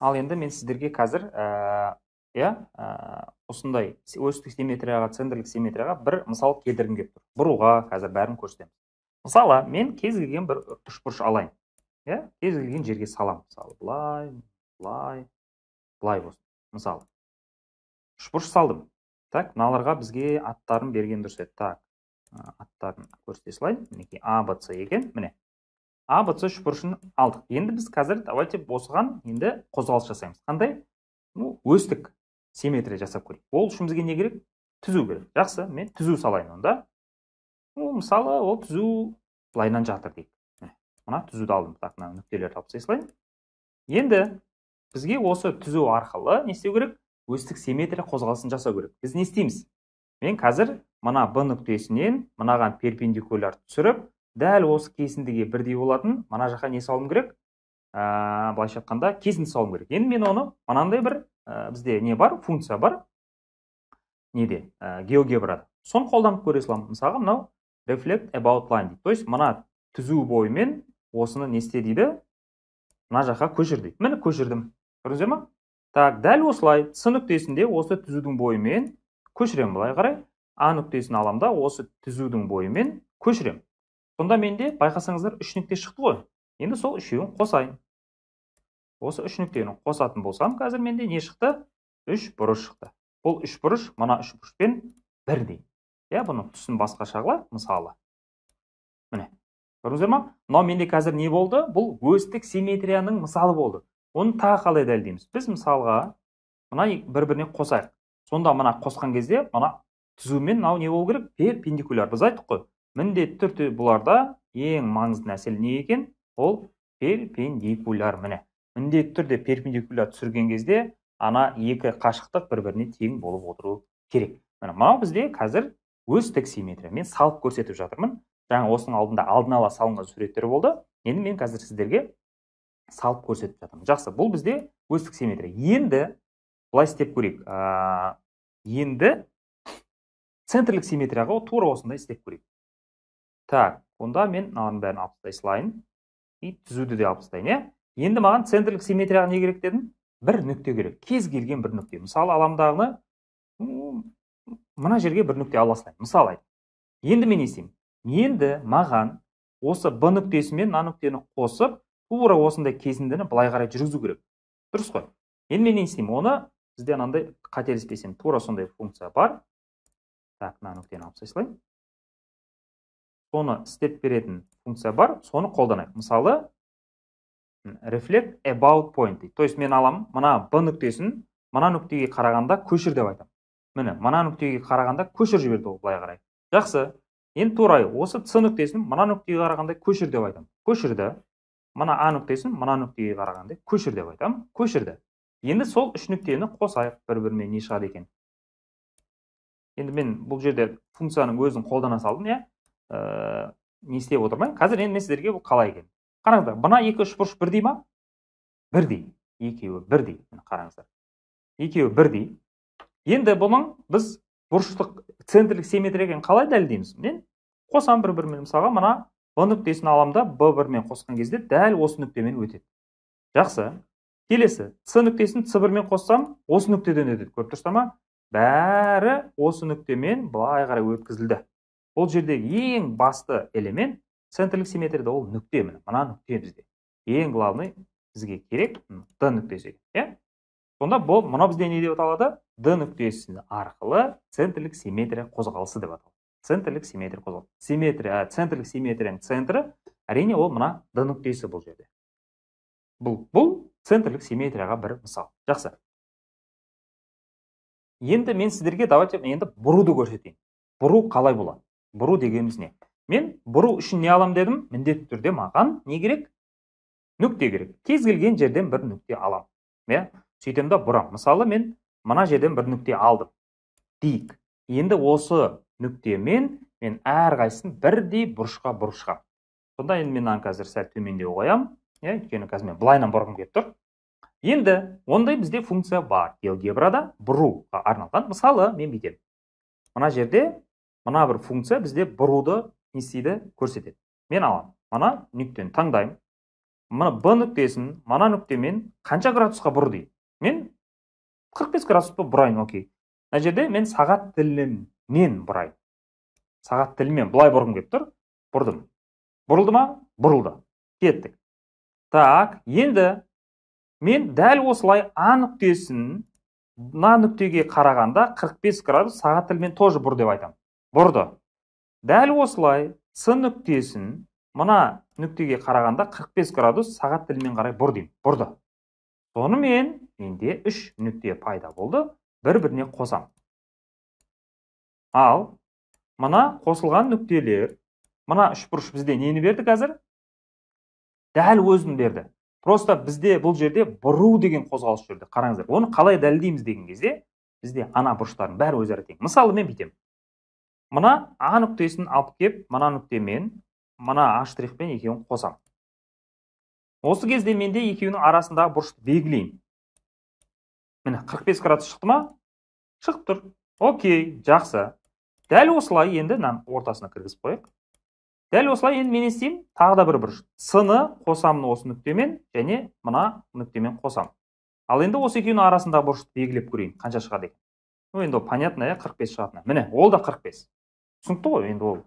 ал енді мен сіздерге қазір э, иә э, осындай осьтік симметрияға центрлік симметрияға бір мысал келтіргім келіп тұр бұруға қазір бәрін көрсетеміз мысалы мен кез келген бір үшбұрыш алайын иә кез келген жерге салам. мысалы былай былай былай болсын мысалы үшбұрыш салдым так мыналарға бізге аттарын берген дұрыс еді так аттарын көрсете салайын мінекей а б с екен міне а в с бұрышын алдық енді біз қазір давайте осыған енді қозғалыс жасаймыз қандай ну өстік симметрия жасап көрейік ол үшін бізге не керек түзу керек жақсы мен түзу салайын онда ну мысалы ол түзу былайынан жатыр дейік мына түзуді алдым так мына нүктелерді алып тастай салайын енді бізге осы түзу арқылы не істеу керек өстік симметрия қозғалысын жасау керек біз не істейміз мен қазір мына б нүктесінен мынаған перпендикуляр түсіріп дәл осы кесіндіге бірдей болатын мына жаққа не салуым керек ә, былайша айтқанда кесінді салуым керек енді мен оны мынандай бір ә, бізде не бар функция бар неде ә, геогебрада соны қолданып көре саламын мысалға мынау reflect about line дейді то есть мына түзу бойымен осыны не істе дейді мына жаққа көшір дейді міне көшірдім көрдіңіздер ма так дәл осылай с нүктесінде осы түзудің бойымен көшіремін былай қарай а нүктесін аламын да осы түзудің бойымен көшіремін сонда менде байқасаңыздар үш нүкте шықты ғой енді сол үшеуін қосайын осы үш нүктені қосатын болсам қазір менде не шықты үш бұрыш шықты бұл үш бұрыш мына үш бұрышпен бірдей иә бұның түсін басқаша қыла мысалы міне көрдіңіздер ма мынау менде қазір не болды бұл өстік симметрияның мысалы болды оны тағы қалай дәлелдейміз біз мысалға мына бір біріне қосайық сонда мына қосқан кезде мына түзумен мынау не болу керек перпендикуляр біз айттық қой міндетті түрде бұларда ең маңызды нәрсе не екен ол перпендикуляр міне міндетті түрде перпендикуляр түсірген кезде ана екі қашықтық бір біріне тең болып отыру керек міне мынау бізде қазір өстік мен салып көрсетіп жатырмын жаңа осының алдында алдын ала салынған суреттер болды енді мен қазір сіздерге салып көрсетіп жатырмын жақсы бұл бізде өстік симметрия енді былай істеп көрейік ә, енді центрлік симметрияға тура осындай істеп көрейік так онда мен мынаның бәрін алып тастай салайын и түзуді де алып тастайын иә енді маған центрлік симметрияға не керек дедім бір нүкте керек кез келген бір нүкте мысалы аламдағыны мына жерге бір нүкте ала салайын мысалы енді мен не істеймін енді маған осы б нүктесі мен мына нүктені қосып тура осындай кесіндіні былай қарай жүргізу керек дұрыс қой енді мен не істеймін оны бізде анандай қателеспесем тура сондай функция бар так мына нүктені алып тастай салайын соны істеп беретін функция бар соны қолданайық мысалы reflect about point дейді то есть мен аламын мына б нүктесін мына нүктеге қарағанда көшір деп айтамын міне мына нүктеге қарағанда көшір жіберді ол былай қарай жақсы енді тура осы c нүктесін мына нүктеге қарағанда көшір деп айтамын көшірді мына а нүктесін мына нүктеге қарағанда көшір деп айтамын көшірді енді сол үш нүктені қосайық бір бірімен не шығады екен енді мен бұл жерде функцияның өзін қолдана салдым иә Э, не істеп отырмаймын қазір енді мен сіздерге бұл қалай екен қараңыздар мына екі үш бұрыш бірдей ма бірдей екеуі бірдей қараңыздар екеуі бірдей енді бұның біз бұрыштық центрлік симметрия екенін қалай дәлелдейміз мен қосамын бір бірімен мысалға мына в нүктесін аламын да б бірмен қосқан кезде дәл осы нүктемен өтеді жақсы келесі с нүктесін с бірмен қоссам осы нүктеден өтеді көріп тұрсыздар ма бәрі осы нүктемен былай қарай өткізілді ол жердегі ең басты элемент центрлік симметрияда ол нүкте міне мына нүкте бізде ең главный бізге керек д нүктесі иә сонда бұл мынау бізде не деп аталады д нүктесі арқылы центрлік симметрия қозғалысы деп аталады центрлік симметрия қозғалысы симметрия центрлік симметрияның центрі әрине ол мына д нүктесі бұл жерде бұл бұл центрлік симметрияға бір мысал жақсы енді мен сіздерге давайте енді бұруды көрсетейін бұру қалай болады бұру дегеніміз не мен бұру үшін не аламын дедім міндетті түрде маған не керек нүкте керек кез келген жерден бір нүкте алам. иә сөйтемін да бұрамын мысалы мен мына жерден бір нүкте алдым дейік енді осы нүктемен мен әрқайсысын бірдей бұрышқа бұрып шығамын сонда енді мен мынаны қазір сәл төмендеу қоямын иә өйткені қазір мен былайынан бұрғым келіп тұр енді ондай бізде функция бар алгебрада бұруға арналған мысалы мен бүйтемін мына жерде мына бір функция бізде бұруды не істейді көрсетеді мен аламын мына нүктені таңдаймын мына б нүктесін мына нүктемен қанша градусқа бұр дейді мен 45 градусқа бұрайын окей мына жерде мен сағат тілімен бұрайын сағат тілімен былай бұрғым келіп тұр бұрдым бұрылды ма бұрылды кеттік так енді мен дәл осылай а нүктесін мына нүктеге қарағанда 45 градус сағат тілімен тоже бұр деп айтамын бұрды дәл осылай с нүктесін мына нүктеге қарағанда 45 градус сағат тілімен қарай бұр деймін бұрды мен менде үш нүкте пайда болды бір біріне қосам ал мына қосылған нүктелер мына үшбұрыш бізде нені берді қазір дәл өзін берді просто бізде бұл жерде бұру деген қозғалыс жүрді қараңыздар оны қалай дәлелдейміз деген кезде бізде ана бұрыштардың бәрі өзара тең мысалы мен бүйтемін мына а нүктесін алып кеп мына нүктемен мына а штрихпен екеуін қосамын осы кезде менде екеуінің арасындағы бұрышты белгілеймін міне 45 градус шықты ма шығып тұр окей жақсы дәл осылай енді мынаның ортасына кіргізіп қояйық дәл осылай енді мен не істеймін тағы да бір бұрыш с ны қосамын осы нүктемен және мына нүктемен қосамын ал енді осы екеуінің арасындағы бұрышты белгілеп көрейін қанша шығады екен ну енді ол понятно иә қырық бес шығатыны міне ол да 45 түсінікті ғой енді ол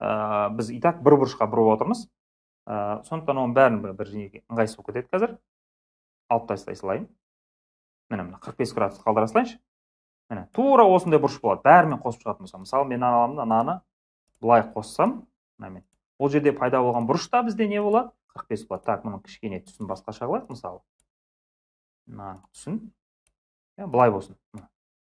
ә, біз и так бір бұрышқа бұрып отырмыз ә, сондықтан оның бәрін бір неге ыңғайсыз болып кетеді қазір алып тастай салайын міне мына қырық бес градус қалдыра салайыншы міне тура осындай бұрыш болады бәрімен қосып шығатын болсам мысалы мен аламын да мынаны былай қоссам мынамен ол жерде пайда болған бұрышта бізде не болады қырық бес болады так мұның кішкене түсін басқаша қылайық мысалы мына түсін иә, былай болсын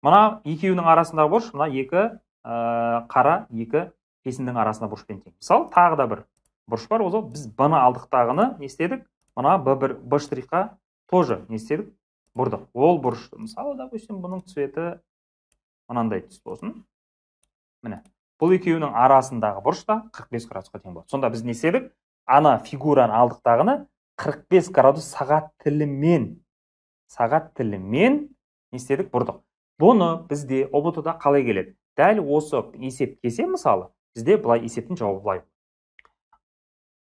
мына екеуінің арасындағы бұрыш мына екі ә, қара екі кесіндің арасына бұрышпен тең мысалы тағы да бір бұрыш бар ол біз бны алдықтағыны не істедік мына б бір б штрихқа тоже не істедік бұрдық ол бұрышты мысалы допустим бұның цветі мынандай түс болсын міне бұл екеуінің арасындағы бұрыш та қырық бес градусқа тең болады сонда біз не істедік ана фигураны алдықтағыны бес градус сағат тілімен сағат тілімен не істедік бұрдық бұны бізде ұбт да қалай келеді дәл осы есеп келсе мысалы бізде былай есептің жауабы былай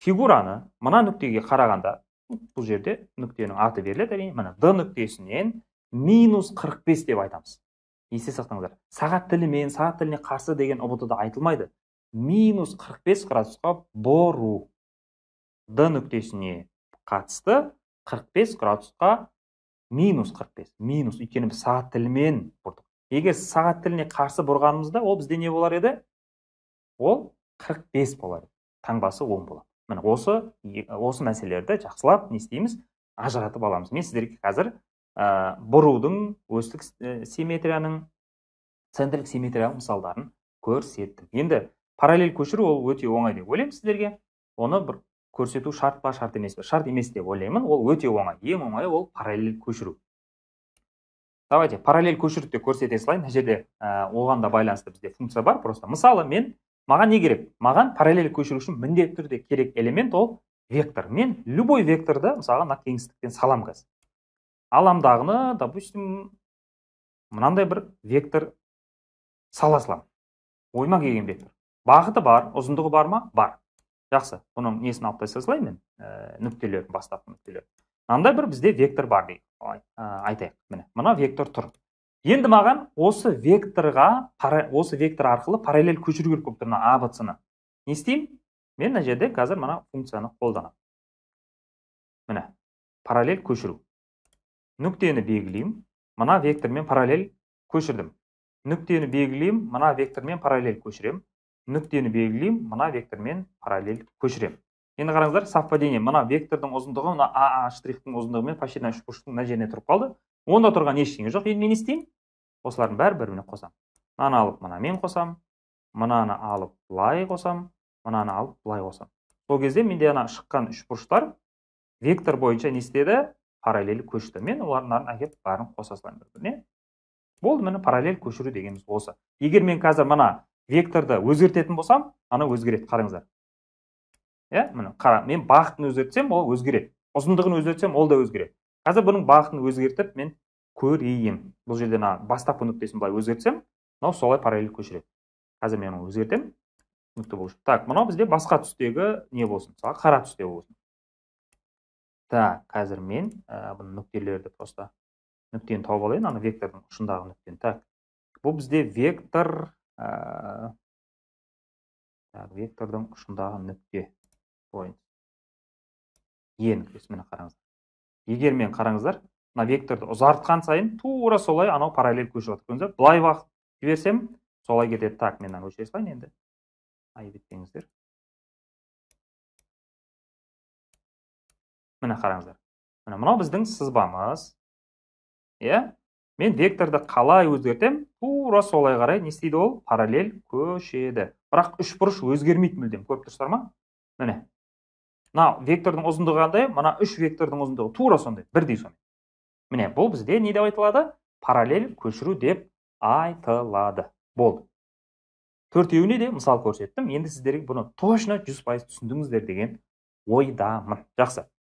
фигураны мына нүктеге қарағанда бұл жерде нүктенің аты беріледі әрине міне д нүктесінен минус қырық деп айтамыз есте сақтаңыздар сағат тілімен сағат тіліне қарсы деген ұбт да айтылмайды минус қырық бес градусқа бұру д нүктесіне қатысты 45 градусқа минус 45. бес минус өйткені біз сағат тілімен бұрдық егер сағат тіліне қарсы бұрғанымызда ол бізде не болар еді ол 45 болар еді таңбасы он болады міне осы осы мәселелерді жақсылап не істейміз ажыратып аламыз мен сіздерге қазір ә, бұрудың өстік симметрияның центрлік симметриялық мысалдарын көрсеттім енді параллель көшіру ол өте оңай деп ойлаймын сіздерге оны бір көрсету шарт па шарт емес пе шарт емес деп ойлаймын ол өте оңай ең оңайы ол параллель көшіру давайте параллель көшіріп те көрсете салайын мына жерде э, оған да байланысты бізде функция бар просто мысалы мен маған не керек маған параллель көшіру үшін міндетті түрде керек элемент ол вектор мен любой векторды мысалға мына кеңістіктен саламын қазір аламдағыны допустим мынандай бір вектор сала саламын ойыма келген вектор бағыты бар ұзындығы бар ма бар жақсы бұның несін алып тастай салайын мен ә, нүктелерін бастапқы нүктелерін мынандай бір бізде вектор бар дейді айтайық міне мына вектор тұр енді маған осы векторға осы вектор арқылы параллель көшіру керек болып тұр мына а ны не істеймін мен мына жерде қазір мына функцияны қолданамын міне параллель көшіру нүктені белгілеймін мына вектормен параллель көшірдім нүктені белгілеймін мына вектормен параллель көшіремін нүктені белгілеймін мына вектормен параллель көшіремін енді қараңыздар совпадение мына вектордың ұзындығы мына аа штрихтың ұзындығымен почти мына үшбұрыштың мына жеріне тұрып қалды онда тұрған ештеңе жоқ енді мен не істеймін осылардың бәрін бір біріне қосамын мынаны алып мынамен қосамын мынаны алып былай қосамын мынаны алып былай қосамын сол кезде менде ана шыққан үшбұрыштар вектор бойынша не істеді параллель көшті мен олардың әкеліп бәрін қоса салайын бір біріне болды міне параллель көшіру дегеніміз осы егер мен қазір мына векторды өзгертетін болсам ана өзгереді қараңыздар иә міне қара мен бағытын өзгертсем ол өзгереді ұзындығын өзгертсем ол да өзгереді қазір бұның бағытын өзгертіп мен көрейін бұл жерде мына бастапқы нүктесін былай өзгертсем мынау солай параллель көшіреді қазір мен оны өзгертемін болу үшін так мынау бізде басқа түстегі не болсын мысалы қара түсте болсын так қазір мен ә, нүктелерді просто нүктені тауып алайын ана вектордың ұшындағы нүктені так бұл бізде вектор ә, так, вектордың ұшындағы нүкте Ойын, ен күрес міне қараңыздар егер мен қараңыздар мына векторды ұзартқан сайын тура солай анау параллель көшіп жатыр көрдіңіздер былай уақыт жіберсем солай кетеді так мен мынаны өшіре салайын енді айып етпеңіздер міне қараңыздар міне мынау біздің сызбамыз иә мен векторды қалай өзгертем, тура солай қарай не істейді ол параллель көшеді бірақ үшбұрыш өзгермейді мүлдем көріп тұрсыздар ма міне мына вектордың ұзындығы қандай мына үш вектордың ұзындығы тура сондай бірдей сондай міне бұл бізде не деп айтылады параллель көшіру деп айтылады болды төртеуіне де мысал көрсеттім енді сіздер бұны точно жүз пайыз түсіндіңіздер деген ойдамын жақсы